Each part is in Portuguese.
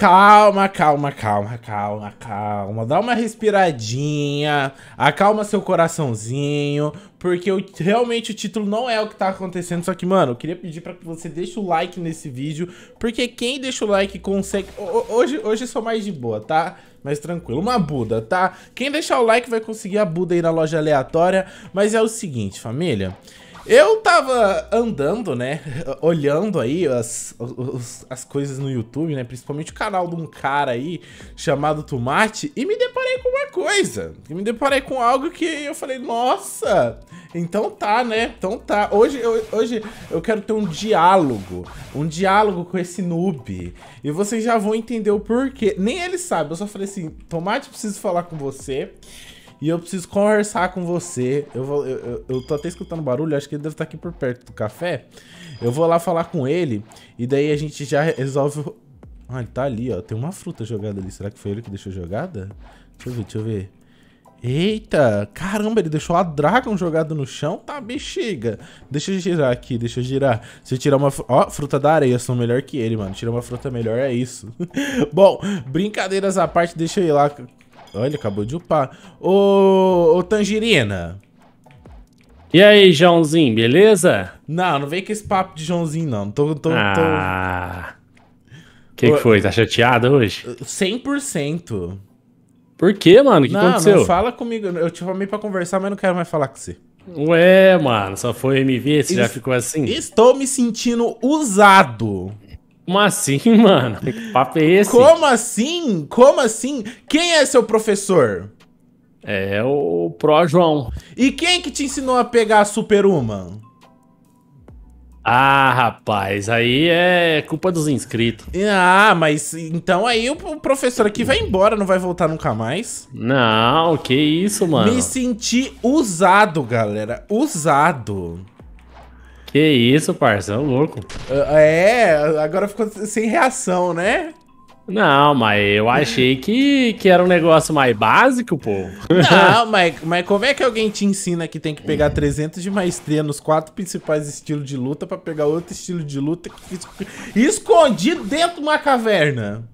Calma, calma, calma, calma, calma. Dá uma respiradinha, acalma seu coraçãozinho, porque eu, realmente o título não é o que tá acontecendo. Só que, mano, eu queria pedir pra que você deixe o like nesse vídeo, porque quem deixa o like consegue... Hoje, hoje eu sou mais de boa, tá? Mais tranquilo, uma Buda, tá? Quem deixar o like vai conseguir a Buda aí na loja aleatória. Mas é o seguinte, família... Eu tava andando, né? Olhando aí as, os, as coisas no YouTube, né? Principalmente o canal de um cara aí chamado Tomate, e me deparei com uma coisa. Me deparei com algo que eu falei, nossa! Então tá, né? Então tá. Hoje eu, hoje eu quero ter um diálogo. Um diálogo com esse noob. E vocês já vão entender o porquê. Nem ele sabe. Eu só falei assim, Tomate, preciso falar com você. E eu preciso conversar com você. Eu, vou, eu, eu, eu tô até escutando barulho, acho que ele deve estar tá aqui por perto do café. Eu vou lá falar com ele e daí a gente já resolve... Ah, ele tá ali, ó. Tem uma fruta jogada ali. Será que foi ele que deixou jogada? Deixa eu ver, deixa eu ver. Eita, caramba, ele deixou a Dragon jogada no chão, tá bexiga. Deixa eu girar aqui, deixa eu girar. Se eu tirar uma... Ó, fruta da areia, são melhor que ele, mano. Tirar uma fruta melhor, é isso. Bom, brincadeiras à parte, deixa eu ir lá Olha, ele acabou de upar. Ô, ô Tangerina. E aí, Joãozinho, beleza? Não, não vem com esse papo de Joãozinho, não. Tô, tô, ah. O que, que foi? Tá chateada hoje? 100%. Por quê, mano? O que não, aconteceu? Não, fala comigo. Eu te chamei pra conversar, mas não quero mais falar com você. Ué, mano, só foi me ver, você já ficou assim? Estou me sentindo usado. Como assim, mano? Que papo é esse? Como assim? Como assim? Quem é seu professor? É o Pro João. E quem que te ensinou a pegar a Uma? Ah, rapaz, aí é culpa dos inscritos. Ah, mas então aí o professor aqui vai embora, não vai voltar nunca mais. Não, que isso, mano. Me senti usado, galera. Usado. Que isso, parça, é louco. Ah, é, agora ficou sem reação, né? Não, mas eu achei que, que era um negócio mais básico, pô. Não, mas, mas como é que alguém te ensina que tem que pegar 300 de maestria nos quatro principais estilos de luta pra pegar outro estilo de luta escondido dentro de uma caverna?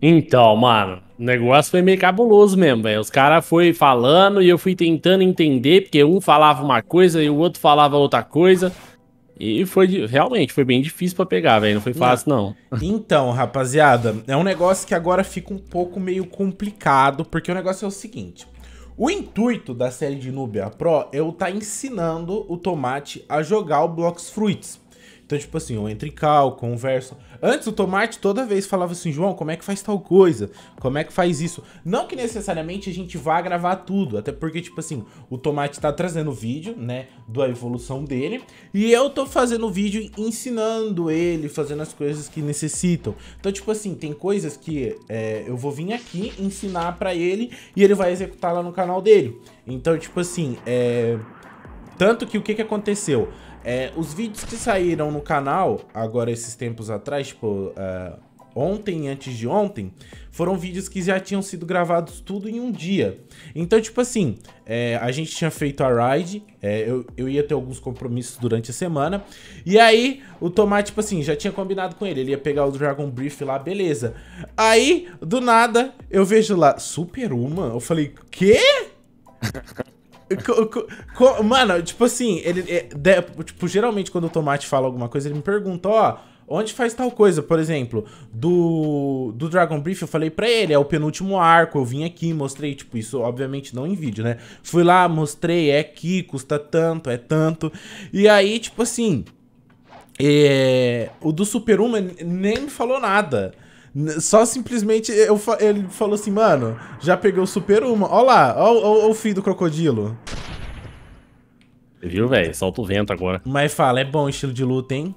Então, mano, o negócio foi meio cabuloso mesmo, velho. Os caras foi falando e eu fui tentando entender, porque um falava uma coisa e o outro falava outra coisa. E foi realmente, foi bem difícil para pegar, velho. Não foi fácil, não. não. Então, rapaziada, é um negócio que agora fica um pouco meio complicado, porque o negócio é o seguinte. O intuito da série de Nubia Pro é eu estar tá ensinando o tomate a jogar o Blocks Fruits. Então, tipo assim, eu entro em cal, converso. Antes o Tomate toda vez falava assim, João, como é que faz tal coisa? Como é que faz isso? Não que necessariamente a gente vá gravar tudo, até porque, tipo assim, o Tomate tá trazendo vídeo, né, da evolução dele, e eu tô fazendo vídeo ensinando ele, fazendo as coisas que necessitam. Então, tipo assim, tem coisas que é, eu vou vir aqui ensinar para ele e ele vai executar lá no canal dele. Então, tipo assim, é... Tanto que o que, que aconteceu? É, os vídeos que saíram no canal, agora esses tempos atrás, tipo, uh, ontem e antes de ontem, foram vídeos que já tinham sido gravados tudo em um dia. Então, tipo assim, é, a gente tinha feito a ride, é, eu, eu ia ter alguns compromissos durante a semana, e aí o Tomate, tipo assim, já tinha combinado com ele, ele ia pegar o Dragon Brief lá, beleza. Aí, do nada, eu vejo lá, Super Uma, eu falei, quê? Mano, tipo assim, ele. É, tipo, geralmente quando o Tomate fala alguma coisa, ele me pergunta, ó. Onde faz tal coisa, por exemplo, do, do Dragon Brief, eu falei pra ele, é o penúltimo arco, eu vim aqui, mostrei, tipo, isso obviamente não em vídeo, né? Fui lá, mostrei, é aqui, custa tanto, é tanto. E aí, tipo assim, é, o do Super Uma nem me falou nada. Só simplesmente eu, ele falou assim, mano, já peguei o Super Uma. Ó lá, ó, ó, ó o fim do crocodilo. Viu, velho? Solta o vento agora. Mas fala, é bom estilo de luta, hein?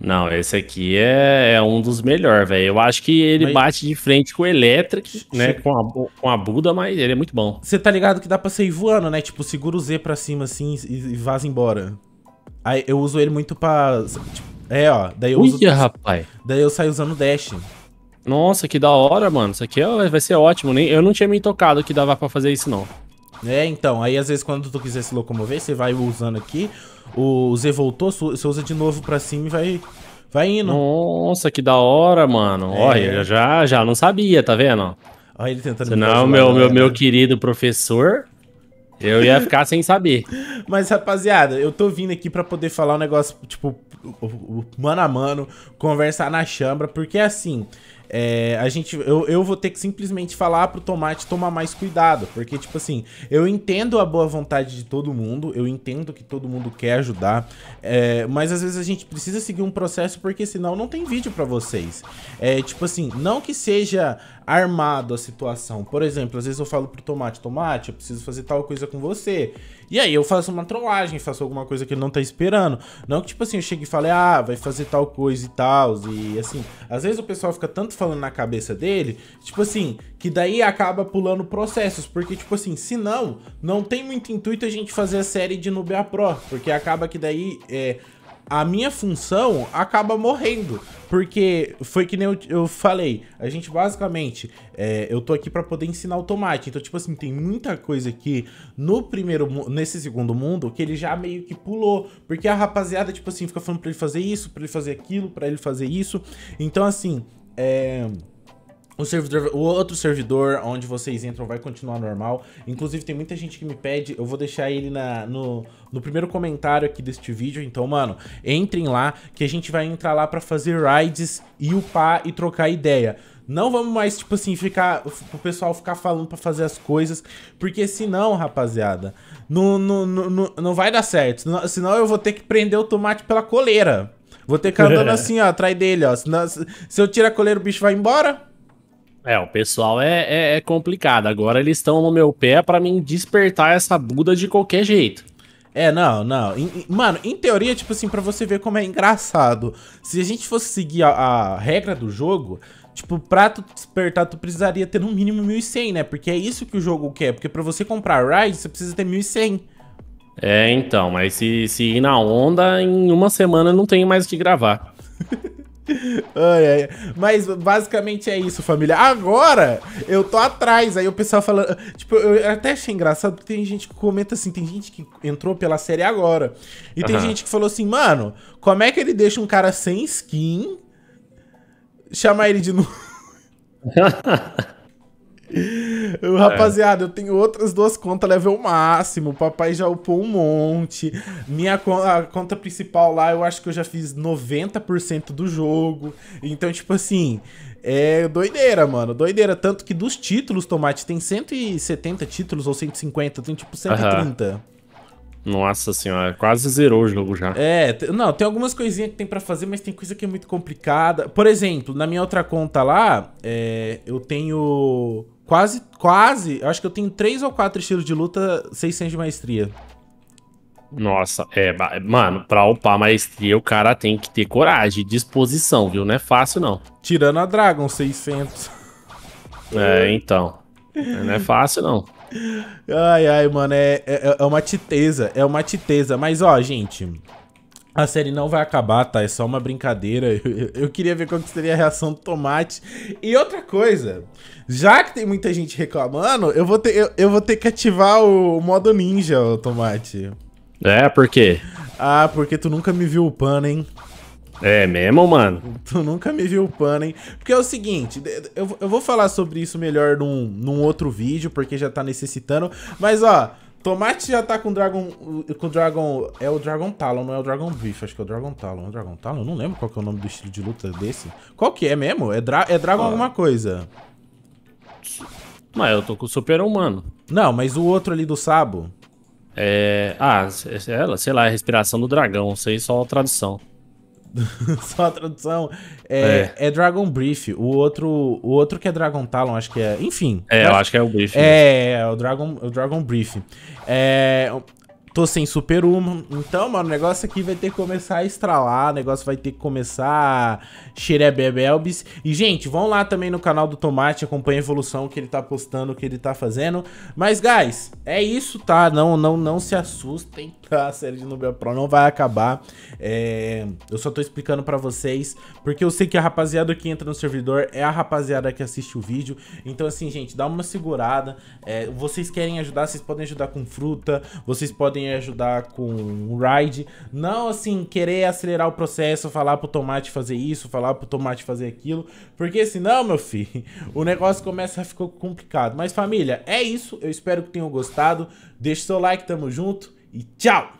Não, esse aqui é, é um dos melhores, velho. Eu acho que ele mas... bate de frente com o Electric, né? Com a, com a Buda, mas ele é muito bom. Você tá ligado que dá pra sair voando, né? Tipo, segura o Z pra cima assim e, e vaza embora. Aí eu uso ele muito pra. Tipo, é, ó. Daí eu Uia, uso. rapaz. Daí eu saio usando o Dash. Nossa, que da hora, mano. Isso aqui é, vai ser ótimo. Nem, eu não tinha me tocado que dava pra fazer isso, não. É, então. Aí, às vezes, quando tu quiser se locomover, você vai usando aqui. O Z voltou, você usa de novo pra cima e vai... Vai indo. Nossa, que da hora, mano. É. Olha, já, já não sabia, tá vendo? Olha ele tentando... me meu, meu, né? meu querido professor... Eu ia ficar sem saber. Mas, rapaziada, eu tô vindo aqui para poder falar um negócio, tipo, mano a mano, conversar na chambra, porque assim, é, a gente, eu, eu vou ter que simplesmente falar pro Tomate tomar mais cuidado, porque, tipo assim, eu entendo a boa vontade de todo mundo, eu entendo que todo mundo quer ajudar, é, mas às vezes a gente precisa seguir um processo, porque senão não tem vídeo para vocês. É, tipo assim, não que seja armado a situação. Por exemplo, às vezes eu falo pro Tomate, Tomate, eu preciso fazer tal coisa com você. E aí eu faço uma trollagem, faço alguma coisa que ele não tá esperando. Não que, tipo assim, eu chegue e fale, ah, vai fazer tal coisa e tal. E assim, às vezes o pessoal fica tanto falando na cabeça dele, tipo assim, que daí acaba pulando processos. Porque, tipo assim, se não, não tem muito intuito a gente fazer a série de Nubia Pro. Porque acaba que daí é, a minha função acaba morrendo. Porque foi que nem eu, eu falei, a gente basicamente, é, eu tô aqui para poder ensinar o tomate. Então, tipo assim, tem muita coisa aqui no primeiro, nesse segundo mundo que ele já meio que pulou. Porque a rapaziada, tipo assim, fica falando pra ele fazer isso, pra ele fazer aquilo, pra ele fazer isso. Então, assim, é... O, servidor, o outro servidor onde vocês entram vai continuar normal. Inclusive, tem muita gente que me pede, eu vou deixar ele na, no, no primeiro comentário aqui deste vídeo. Então, mano, entrem lá, que a gente vai entrar lá pra fazer rides e upar e trocar ideia. Não vamos mais, tipo assim, ficar. O pessoal ficar falando pra fazer as coisas. Porque senão, rapaziada, não, não, não, não vai dar certo. Senão eu vou ter que prender o tomate pela coleira. Vou ter que andando assim, ó, atrás dele, ó. Senão, se eu tirar a coleira, o bicho vai embora. É, o pessoal é, é, é complicado. Agora eles estão no meu pé para mim despertar essa Buda de qualquer jeito. É, não, não. mano, em teoria, tipo assim, para você ver como é engraçado. Se a gente fosse seguir a, a, regra do jogo, tipo, pra tu despertar, tu precisaria ter no mínimo 1100, né? Porque é isso que o jogo quer. Porque para você comprar Ride, você precisa ter 1100. É, então, mas se, se ir na onda, em uma semana eu não tenho mais o que gravar. ai, ai. Mas basicamente é isso, família. Agora eu tô atrás. Aí o pessoal falando. Tipo, eu até achei engraçado porque tem gente que comenta assim: tem gente que entrou pela série agora. E uhum. tem gente que falou assim, mano, como é que ele deixa um cara sem skin chamar ele de novo? Eu, é. rapaziada, eu tenho outras duas contas level máximo. O papai já upou um monte. Minha a conta principal lá, eu acho que eu já fiz 90% do jogo. Então, tipo assim, é doideira, mano. Doideira. Tanto que dos títulos, Tomate, tem 170 títulos ou 150, tem tipo 130. Uhum. Nossa senhora, quase zerou o jogo já. É, não, tem algumas coisinhas que tem para fazer, mas tem coisa que é muito complicada. Por exemplo, na minha outra conta lá, é, eu tenho quase, quase, acho que eu tenho três ou quatro estilos de luta, 600 de maestria. Nossa, é, mano, pra upar maestria o cara tem que ter coragem, disposição, viu? Não é fácil não. Tirando a Dragon 600. É, então. Não é fácil não. Ai, ai, mano, é, é, é, é uma titeza, é uma titeza. Mas, ó, gente, a série não vai acabar, tá? É só uma brincadeira. Eu, eu, queria ver qual que seria a reação do Tomate. E outra coisa, já que tem muita gente reclamando, eu vou ter, eu, eu vou ter que ativar o modo ninja, o Tomate. É, por quê? Ah, porque tu nunca me viu upando, hein? É mesmo, mano? Tu nunca me viu pano, hein? Porque é o seguinte, eu, eu vou falar sobre isso melhor num, num outro vídeo, porque já tá necessitando. Mas, ó, Tomate já tá com Dragon. Com Dragon. É o Dragon Talon, não é o Dragon Beef. Acho que é o Dragon Talon. É o Dragon Talon? Eu não lembro qual que é o nome do estilo de luta desse. Qual que é mesmo? É, dra, é Dragon ah. alguma coisa. Mas eu tô com o Super Humano. Não, mas o outro ali do Sabo. É. Ah, é, é ela, sei lá, é a respiração do dragão. Isso aí é só é tradução. Só a tradução. É, é. é, Dragon Brief. O outro, o outro que é Dragon Talon, acho que é. Enfim. É, né? eu acho que é o Brief. É, é, o Dragon, o Dragon Brief. É, Tô sem super uma. Então, mano, o negócio aqui vai ter que começar a estralar. O negócio vai ter que começar a xerebebelbis. E, gente, vão lá também no canal do Tomate. Acompanha a evolução que ele tá postando, que ele tá fazendo. Mas, guys, é isso, tá? Não, não, não se assustem, tá? A série de nobel Pro não vai acabar. É... Eu só tô explicando pra vocês. Porque eu sei que a rapaziada que entra no servidor é a rapaziada que assiste o vídeo. Então, assim, gente, dá uma segurada. É... Vocês querem ajudar, vocês podem ajudar com fruta. Vocês podem ajudar com um ride. Não, assim, querer acelerar o processo, falar pro tomate fazer isso, falar pro tomate fazer aquilo. Porque senão, meu filho, o negócio começa a ficar complicado. Mas família, é isso. Eu espero que tenham gostado. Deixe seu like, tamo junto e tchau!